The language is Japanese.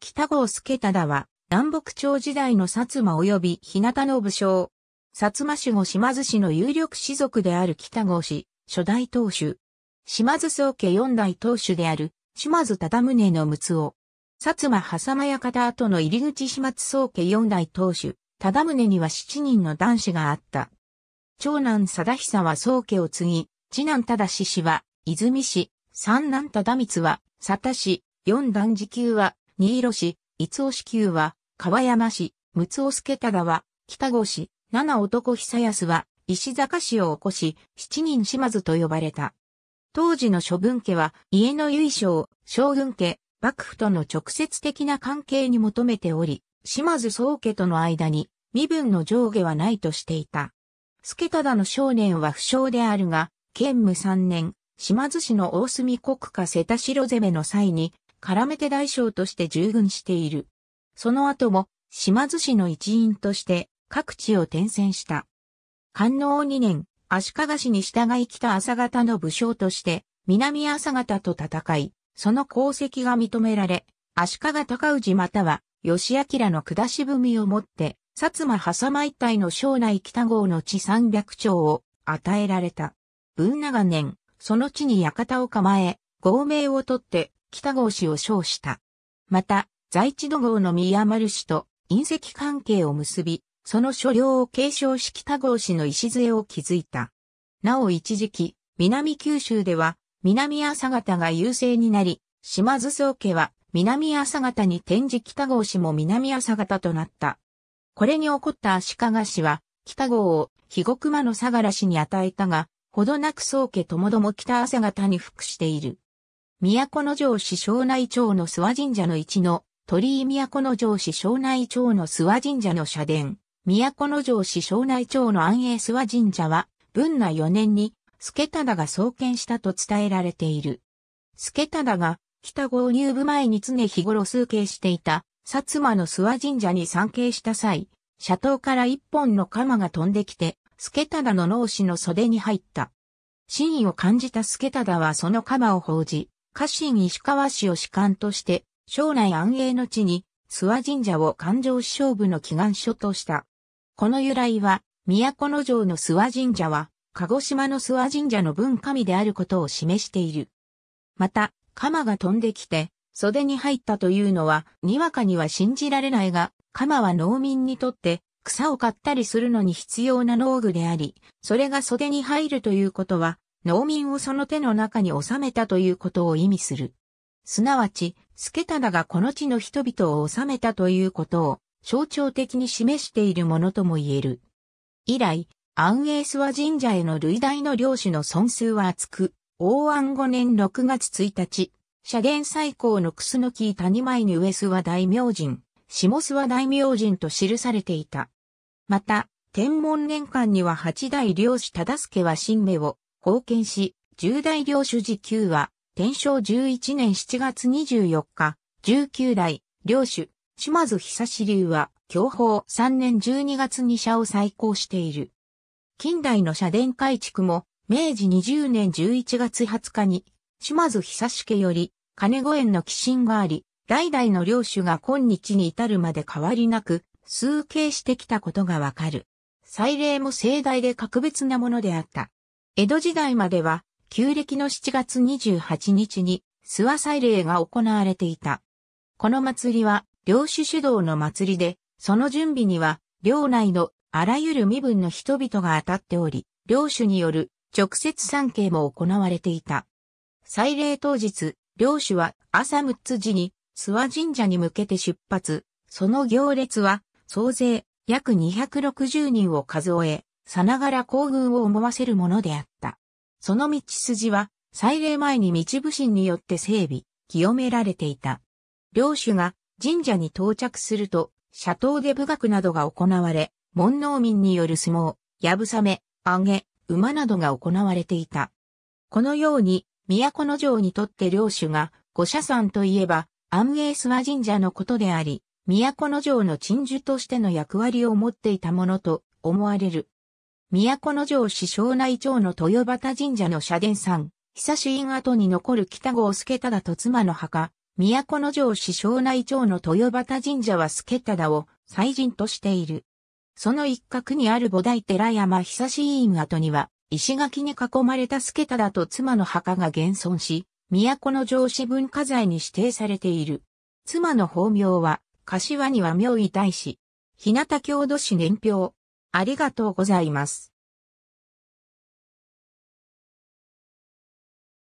北郷助忠は、南北朝時代の薩摩及び日向の武将。薩摩守護島津氏の有力士族である北郷氏、初代当主。島津宗家四代当主である、島津忠宗の睦尾、薩摩狭間館跡の入り口島津宗家四代当主、忠宗には七人の男子があった。長男貞久は宗家を継ぎ、次男忠氏は、泉氏、三男忠光は、佐田氏、四男時給は、新色市、伊尾市級は、川山市、六尾助田は、北郷市、七男久康は、石坂市を起こし、七人島津と呼ばれた。当時の諸文家は、家の由緒将軍家、幕府との直接的な関係に求めており、島津宗家との間に、身分の上下はないとしていた。助忠の少年は不詳であるが、兼務三年、島津市の大隅国家瀬田城攻めの際に、絡めて大将として従軍している。その後も、島津市の一員として、各地を転戦した。官能二年、足利氏に従い来た朝方の武将として、南朝方と戦い、その功績が認められ、足利尊氏または、義明の下し踏みをもって、薩摩狭間一帯の庄内北郷の地三百町を与えられた。文長年、その地に館を構え、合名をとって北郷氏を称した。また、在地土郷の宮丸氏と隕石関係を結び、その所領を継承し北郷氏の礎を築いた。なお一時期、南九州では、南朝方が優勢になり、島津宗家は南朝方に転じ北郷氏も南朝方となった。これに起こった足利氏は、北郷を肥後熊の相良氏に与えたが、ほどなく宗家ともども北朝方に服している。都城市庄内町の諏訪神社の一の、鳥居都城市庄内町の諏訪神社の社殿、都城市庄内町の安永諏訪神社は、文那4年に、助忠が創建したと伝えられている。助忠が、北合入部前に常日頃数形していた、薩摩の諏訪神社に参詣した際、斜塔から一本の鎌が飛んできて、助忠の脳死の袖に入った。真意を感じた助忠はその鎌を報じ、家臣石川氏を士官として、将来安永の地に、諏訪神社を環状師匠部の祈願所とした。この由来は、都の城の諏訪神社は、鹿児島の諏訪神社の文神であることを示している。また、鎌が飛んできて、袖に入ったというのは、にわかには信じられないが、鎌は農民にとって、草を刈ったりするのに必要な農具であり、それが袖に入るということは、農民をその手の中に収めたということを意味する。すなわち、助忠がこの地の人々を収めたということを象徴的に示しているものとも言える。以来、安永諏訪神社への類大の領主の損数は厚く、応安5年6月1日、社言最高の楠ス谷前に上諏訪大明神、下諏訪大明神と記されていた。また、天文年間には八代領主忠助は新明を、貢献し、十大領主時給は、天正11年7月24日、十九代、領主、島津久志流は、教法3年12月に社を再興している。近代の社殿改築も、明治20年11月20日に、島津久志家より、金子園の寄進があり、代々の領主が今日に至るまで変わりなく、数形してきたことがわかる。祭礼も盛大で格別なものであった。江戸時代までは、旧暦の7月28日に、諏訪祭礼が行われていた。この祭りは、領主主導の祭りで、その準備には、領内のあらゆる身分の人々が当たっており、領主による直接参詣も行われていた。祭礼当日、領主は朝6つ時に諏訪神社に向けて出発、その行列は総勢約260人を数え、さながら行軍を思わせるものであった。その道筋は、祭礼前に道武神によって整備、清められていた。領主が神社に到着すると、社塔で部学などが行われ、門農民による相撲、やぶさめ、あげ、馬などが行われていた。このように、都の城にとって領主が、五社山といえば、安永諏訪神社のことであり、都の城の鎮守としての役割を持っていたものと思われる。都城市庄内町の豊端神社の社殿山、久し院跡に残る北郷助忠と妻の墓、都城市庄内町の豊端神社は助忠を祭神としている。その一角にある菩提寺山久し院跡には、石垣に囲まれた助忠と妻の墓が現存し、都城市文化財に指定されている。妻の法名は、柏には名医大使、日向郷土史年表。ありがとうございます。